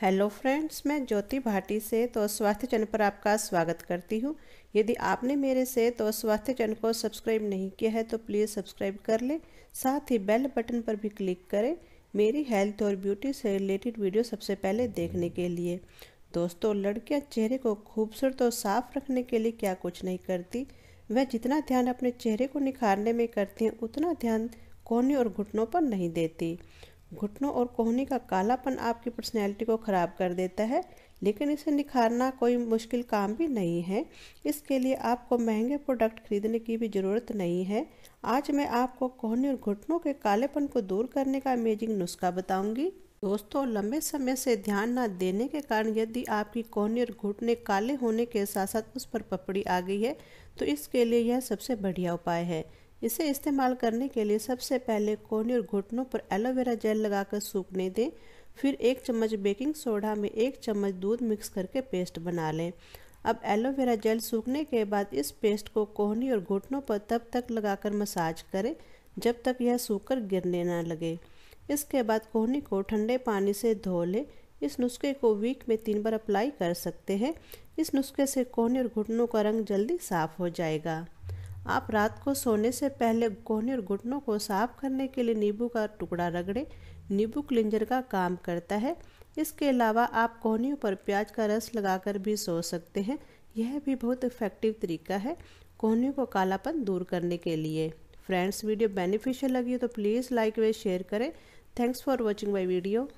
hello friends मैं ज्योति भाटी से तो स्वास्थ्य चैनल पर आपका स्वागत करती हूँ यदि आपने मेरे से तो स्वास्थ्य चैनल को सब्सक्राइब नहीं किया है तो प्लीज़ सब्सक्राइब कर लें साथ ही बेल बटन पर भी क्लिक करें मेरी हेल्थ और ब्यूटी से रिलेटेड वीडियो सबसे पहले देखने के लिए दोस्तों लड़कियाँ चेहरे को खूबसूरत और साफ रखने के लिए क्या कुछ नहीं करती वह जितना ध्यान अपने चेहरे को निखारने में करती हैं उतना ध्यान कोने और घुटनों पर नहीं देती घुटनों और कोहनी का कालापन आपकी पर्सनैलिटी को ख़राब कर देता है लेकिन इसे निखारना कोई मुश्किल काम भी नहीं है इसके लिए आपको महंगे प्रोडक्ट खरीदने की भी ज़रूरत नहीं है आज मैं आपको कोहनी और घुटनों के कालेपन को दूर करने का अमेजिंग नुस्खा बताऊंगी दोस्तों लंबे समय से ध्यान ना देने के कारण यदि आपकी कोहनी और घुटने काले होने के साथ साथ उस पर पपड़ी आ गई है तो इसके लिए यह सबसे बढ़िया उपाय है इसे इस्तेमाल करने के लिए सबसे पहले कोहनी और घुटनों पर एलोवेरा जेल लगाकर सूखने दें फिर एक चम्मच बेकिंग सोडा में एक चम्मच दूध मिक्स करके पेस्ट बना लें अब एलोवेरा जेल सूखने के बाद इस पेस्ट को कोहनी और घुटनों पर तब तक लगाकर मसाज करें जब तक यह सूखकर गिरने ना लगे इसके बाद कोहनी को ठंडे पानी से धो लें इस नुस्खे को वीक में तीन बार अप्लाई कर सकते हैं इस नुस्खे से कोहनी और घुटनों का रंग जल्दी साफ हो जाएगा आप रात को सोने से पहले कोहने और घुटनों को साफ करने के लिए नींबू का टुकड़ा रगड़ें नींबू क्लिंजर का काम करता है इसके अलावा आप कोहनियों पर प्याज का रस लगाकर भी सो सकते हैं यह भी बहुत इफेक्टिव तरीका है कोहनियों को कालापन दूर करने के लिए फ्रेंड्स वीडियो बेनिफिशियल लगी तो प्लीज़ लाइक वे शेयर करें thanks for watching my video